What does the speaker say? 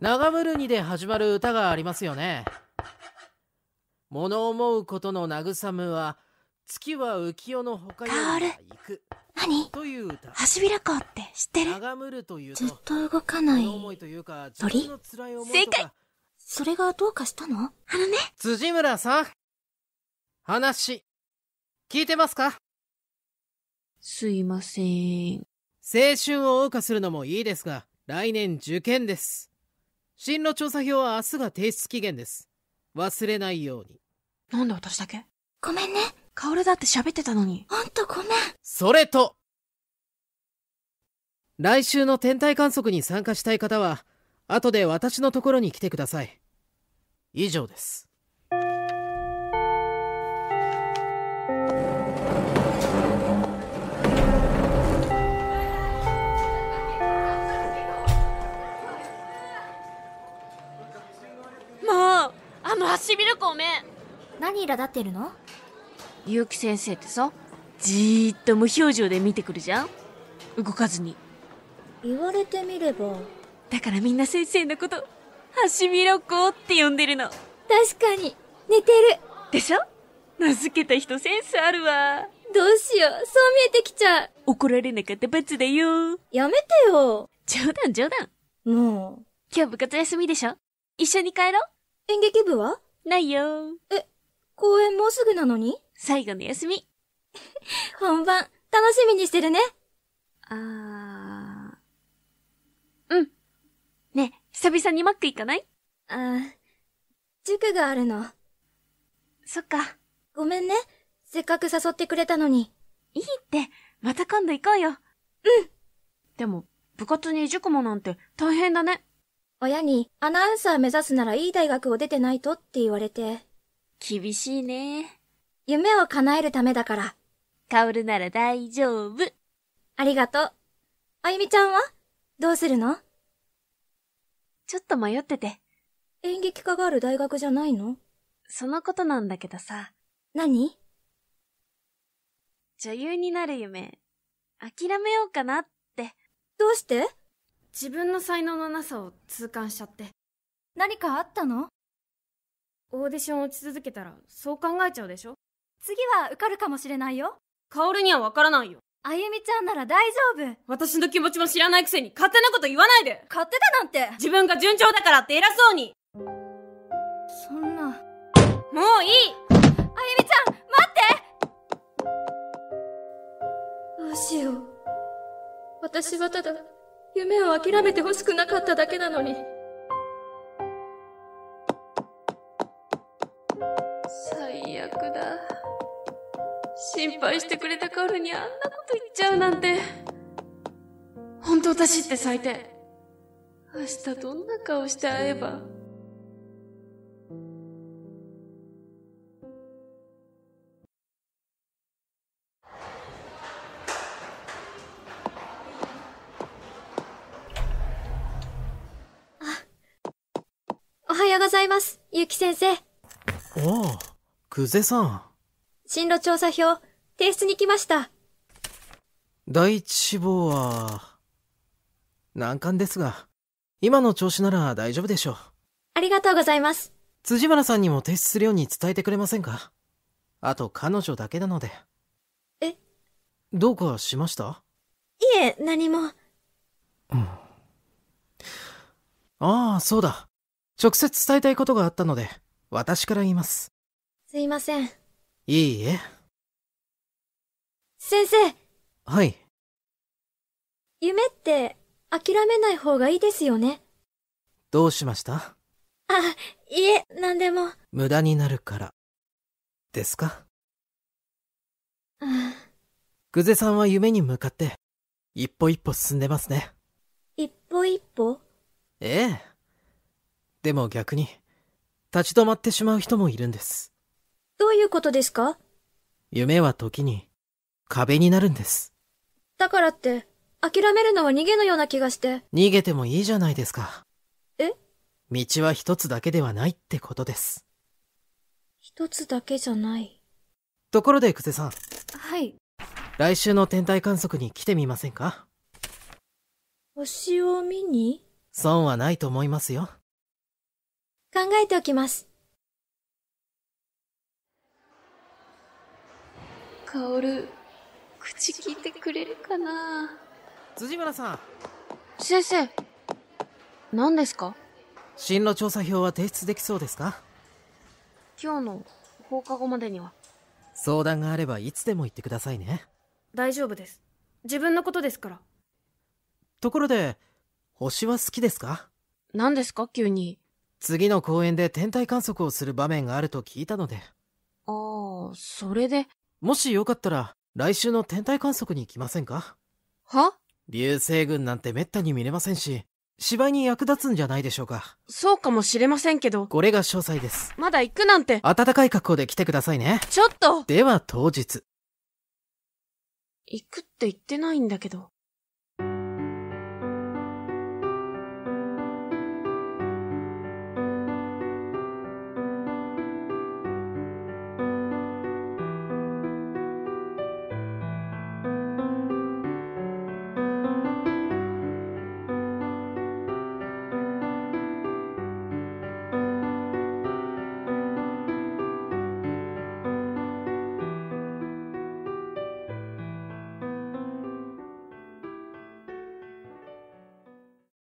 長ぶにで始まる歌がありますよね。物思うことの慰むは月は浮世の他より行く。何という歌。はしびらこうって知ってる長むるというずっと動かない鳥正解それがどうかしたのあのね。辻村さん。話、聞いてますかすいません。青春を謳歌するのもいいですが、来年受験です。進路調査票は明日が提出期限です。忘れないように。なんで私だけごめんね。薫だって喋ってたのに。ほんとごめん。それと来週の天体観測に参加したい方は、後で私のところに来てください。以上です。はしびるごめん何苛立ってるの結城先生ってさじーっと無表情で見てくるじゃん動かずに言われてみればだからみんな先生のことはしびろこって呼んでるの確かに寝てるでしょ名付けた人センスあるわどうしようそう見えてきちゃう怒られなかった罰だよやめてよ冗談冗談もう今日部活休みでしょ一緒に帰ろう演劇部はないよ。え、公演もうすぐなのに最後の休み。本番、楽しみにしてるね。あー。うん。ね、久々にマック行かないあー、塾があるの。そっか。ごめんね。せっかく誘ってくれたのに。いいって、また今度行こうよ。うん。でも、部活に塾もなんて大変だね。親にアナウンサー目指すならいい大学を出てないとって言われて。厳しいね。夢を叶えるためだから。カオルなら大丈夫。ありがとう。あゆみちゃんはどうするのちょっと迷ってて。演劇科がある大学じゃないのそのことなんだけどさ。何女優になる夢、諦めようかなって。どうして自分の才能のなさを痛感しちゃって何かあったのオーディション落ち続けたらそう考えちゃうでしょ次は受かるかもしれないよ薫には分からないよあゆみちゃんなら大丈夫私の気持ちも知らないくせに勝手なこと言わないで勝手だなんて自分が順調だからって偉そうにそんなもういいあゆみちゃん待ってどうしよう私はただ夢を諦めてほしくなかっただけなのに。最悪だ。心配してくれたカオルにあんなこと言っちゃうなんて。本当私って最低。明日どんな顔して会えば。ようございます、ゆき先生。おお、久世さん。進路調査票、提出に来ました。第一志望は、難関ですが、今の調子なら大丈夫でしょう。ありがとうございます。辻原さんにも提出するように伝えてくれませんかあと彼女だけなので。えどうかしましたいえ、何も。うん。ああ、そうだ。直接伝えたいことがあったので、私から言います。すいません。いいえ。先生。はい。夢って、諦めない方がいいですよね。どうしましたあ、いえ、何でも。無駄になるから。ですか久世さんは夢に向かって、一歩一歩進んでますね。一歩一歩ええ。でも逆に、立ち止まってしまう人もいるんです。どういうことですか夢は時に、壁になるんです。だからって、諦めるのは逃げのような気がして。逃げてもいいじゃないですか。え道は一つだけではないってことです。一つだけじゃない。ところで、久世さん。はい。来週の天体観測に来てみませんか星を見に損はないと思いますよ。考えておきます。薫、口聞いてくれるかな辻村さん。先生、何ですか進路調査票は提出できそうですか今日の放課後までには。相談があればいつでも言ってくださいね。大丈夫です。自分のことですから。ところで、星は好きですか何ですか急に。次の公演で天体観測をする場面があると聞いたので。ああ、それで。もしよかったら、来週の天体観測に来ませんかは流星群なんて滅多に見れませんし、芝居に役立つんじゃないでしょうか。そうかもしれませんけど。これが詳細です。まだ行くなんて。暖かい格好で来てくださいね。ちょっとでは当日。行くって言ってないんだけど。